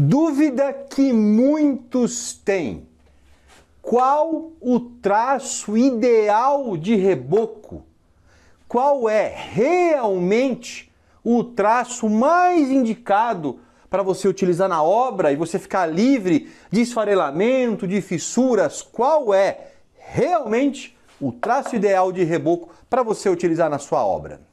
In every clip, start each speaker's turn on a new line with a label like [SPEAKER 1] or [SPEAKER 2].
[SPEAKER 1] Dúvida que muitos têm: qual o traço ideal de reboco? Qual é realmente o traço mais indicado para você utilizar na obra e você ficar livre de esfarelamento, de fissuras? Qual é realmente o traço ideal de reboco para você utilizar na sua obra?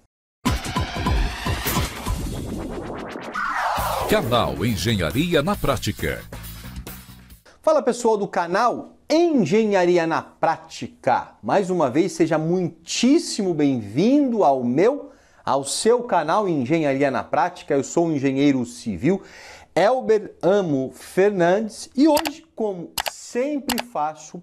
[SPEAKER 1] Canal Engenharia na Prática. Fala pessoal do canal Engenharia na Prática. Mais uma vez, seja muitíssimo bem-vindo ao meu, ao seu canal Engenharia na Prática. Eu sou o engenheiro civil Elber Amo Fernandes e hoje, como sempre faço,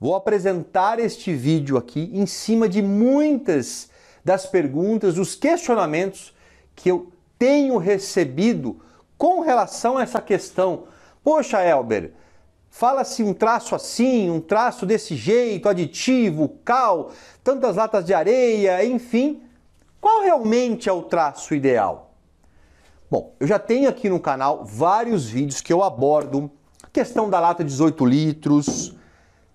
[SPEAKER 1] vou apresentar este vídeo aqui em cima de muitas das perguntas, os questionamentos que eu tenho recebido com relação a essa questão, poxa, Elber, fala-se um traço assim, um traço desse jeito, aditivo, cal, tantas latas de areia, enfim, qual realmente é o traço ideal? Bom, eu já tenho aqui no canal vários vídeos que eu abordo a questão da lata 18 litros,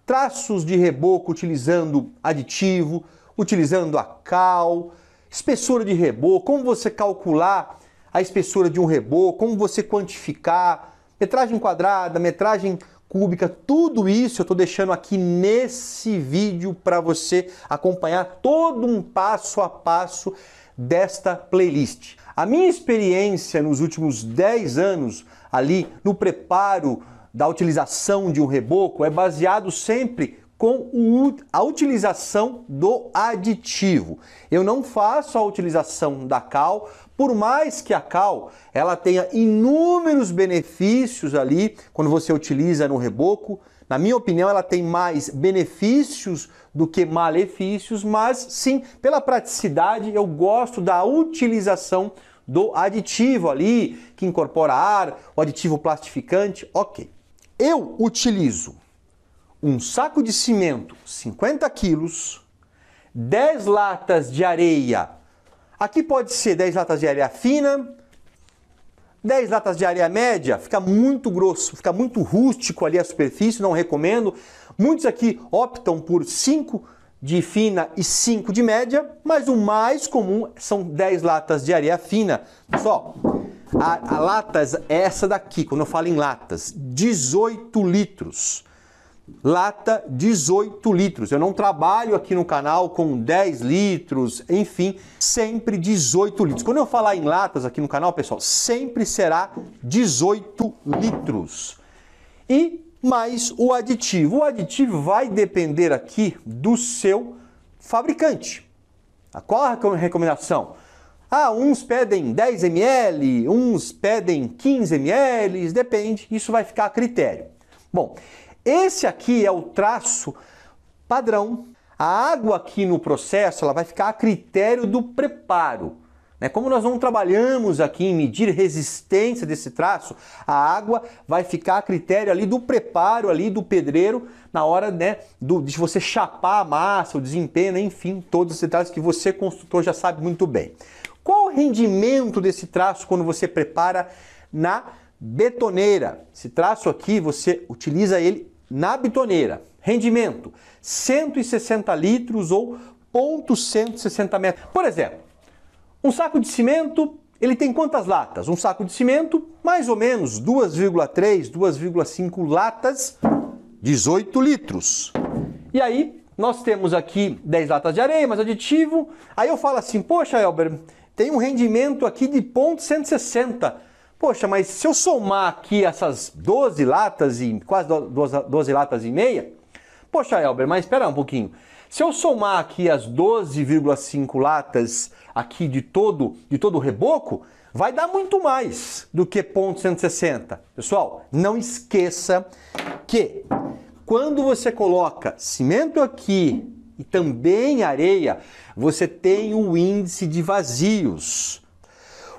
[SPEAKER 1] traços de reboco utilizando aditivo, utilizando a cal, espessura de reboco, como você calcular a espessura de um reboco, como você quantificar, metragem quadrada, metragem cúbica, tudo isso eu estou deixando aqui nesse vídeo para você acompanhar todo um passo a passo desta playlist. A minha experiência nos últimos 10 anos ali no preparo da utilização de um reboco é baseado sempre com a utilização do aditivo. Eu não faço a utilização da cal, por mais que a cal ela tenha inúmeros benefícios ali quando você utiliza no reboco. Na minha opinião, ela tem mais benefícios do que malefícios, mas sim, pela praticidade, eu gosto da utilização do aditivo ali que incorpora ar, o aditivo plastificante, ok. Eu utilizo um saco de cimento, 50 quilos, 10 latas de areia. Aqui pode ser 10 latas de areia fina, 10 latas de areia média, fica muito grosso, fica muito rústico ali a superfície, não recomendo. Muitos aqui optam por 5 de fina e 5 de média, mas o mais comum são 10 latas de areia fina. Pessoal, a, a latas é essa daqui, quando eu falo em latas, 18 litros lata 18 litros. Eu não trabalho aqui no canal com 10 litros, enfim, sempre 18 litros. Quando eu falar em latas aqui no canal, pessoal, sempre será 18 litros. E mais o aditivo. O aditivo vai depender aqui do seu fabricante. Tá? Qual a recomendação? Ah, uns pedem 10 ml, uns pedem 15 ml, depende, isso vai ficar a critério. Bom, esse aqui é o traço padrão. A água aqui no processo ela vai ficar a critério do preparo. Né? Como nós não trabalhamos aqui em medir resistência desse traço, a água vai ficar a critério ali do preparo ali do pedreiro na hora né, do, de você chapar a massa, o desempenho, né? enfim, todos os detalhes que você construtor já sabe muito bem. Qual o rendimento desse traço quando você prepara na betoneira? Esse traço aqui você utiliza ele na bitoneira, rendimento 160 litros ou 0,160 metros. Por exemplo, um saco de cimento, ele tem quantas latas? Um saco de cimento, mais ou menos 2,3, 2,5 latas, 18 litros. E aí, nós temos aqui 10 latas de areia, mais aditivo. Aí eu falo assim, poxa, Elber, tem um rendimento aqui de 0,160 Poxa, mas se eu somar aqui essas 12 latas e quase 12, 12 latas e meia, poxa, Elber, mas espera um pouquinho. Se eu somar aqui as 12,5 latas aqui de todo de todo o reboco, vai dar muito mais do que 160. Pessoal, não esqueça que quando você coloca cimento aqui e também areia, você tem o um índice de vazios.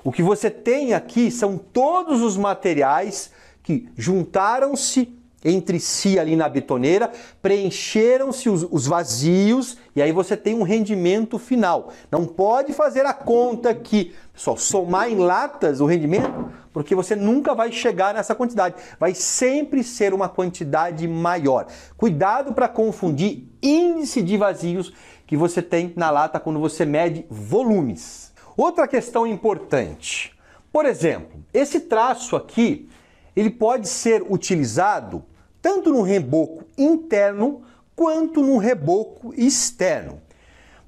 [SPEAKER 1] O que você tem aqui são todos os materiais que juntaram-se entre si ali na betoneira, preencheram-se os, os, vazios e aí você tem um rendimento final. Não pode fazer a conta que, pessoal, somar em latas o rendimento, porque você nunca vai chegar nessa quantidade. Vai sempre ser uma quantidade maior. Cuidado para confundir índice de vazios que você tem na lata quando você mede volumes. Outra questão importante. Por exemplo, esse traço aqui, ele pode ser utilizado tanto no reboco interno quanto no reboco externo.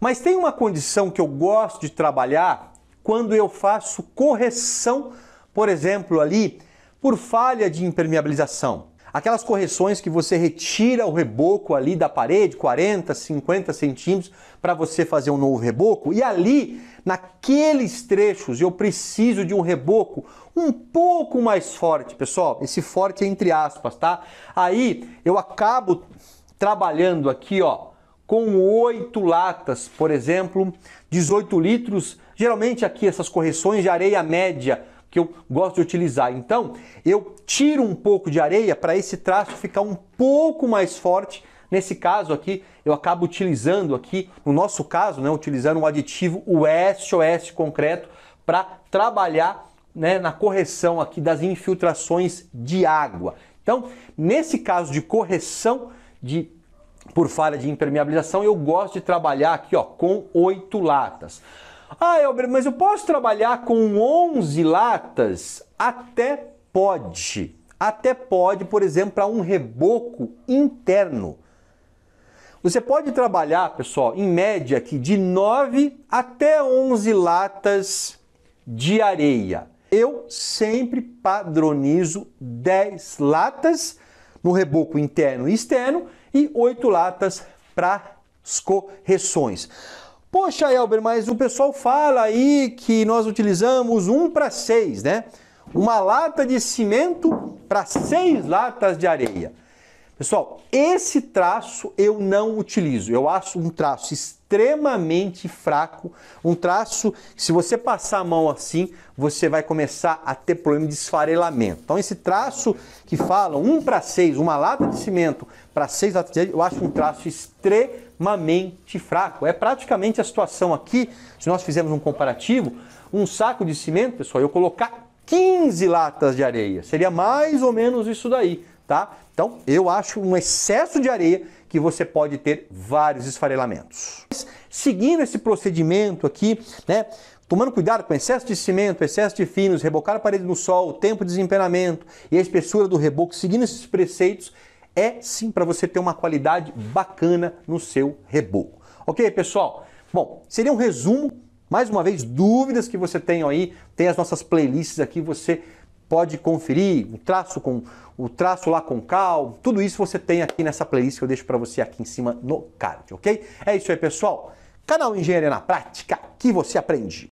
[SPEAKER 1] Mas tem uma condição que eu gosto de trabalhar quando eu faço correção, por exemplo, ali por falha de impermeabilização aquelas correções que você retira o reboco ali da parede, 40, 50 centímetros, para você fazer um novo reboco, e ali, naqueles trechos, eu preciso de um reboco um pouco mais forte, pessoal. Esse forte é entre aspas, tá? Aí eu acabo trabalhando aqui, ó, com oito latas, por exemplo, 18 litros. Geralmente aqui essas correções de areia média que eu gosto de utilizar. Então, eu tiro um pouco de areia para esse traço ficar um pouco mais forte. Nesse caso aqui, eu acabo utilizando aqui, no nosso caso, né, utilizando o um aditivo oeste-oeste concreto para trabalhar né, na correção aqui das infiltrações de água. Então, nesse caso de correção de por falha de impermeabilização, eu gosto de trabalhar aqui ó, com oito latas. Ah, Elber, mas eu posso trabalhar com 11 latas? Até pode. Até pode, por exemplo, para um reboco interno. Você pode trabalhar, pessoal, em média aqui de 9 até 11 latas de areia. Eu sempre padronizo 10 latas no reboco interno e externo e 8 latas para as correções. Poxa, Elber, mas o pessoal fala aí que nós utilizamos um para seis, né? Uma lata de cimento para seis latas de areia. Pessoal, esse traço eu não utilizo. Eu acho um traço extremamente fraco, um traço que se você passar a mão assim, você vai começar a ter problema de esfarelamento. Então esse traço que fala 1 para 6, uma lata de cimento para 6 latas de areia, eu acho um traço extremamente fraco. É praticamente a situação aqui, se nós fizermos um comparativo, um saco de cimento, pessoal, eu colocar 15 latas de areia. Seria mais ou menos isso daí tá? Então, eu acho um excesso de areia que você pode ter vários esfarelamentos. Seguindo esse procedimento aqui, né? Tomando cuidado com excesso de cimento, excesso de finos, rebocar a parede no sol, o tempo de desempenamento e a espessura do reboco, seguindo esses preceitos, é sim para você ter uma qualidade bacana no seu reboco. Ok, pessoal? Bom, seria um resumo, mais uma vez, dúvidas que você tem aí, tem as nossas playlists aqui, você pode conferir o traço com o traço lá com cal, tudo isso você tem aqui nessa playlist que eu deixo para você aqui em cima no card, ok? É isso aí, pessoal. Canal Engenharia na Prática, que você aprende.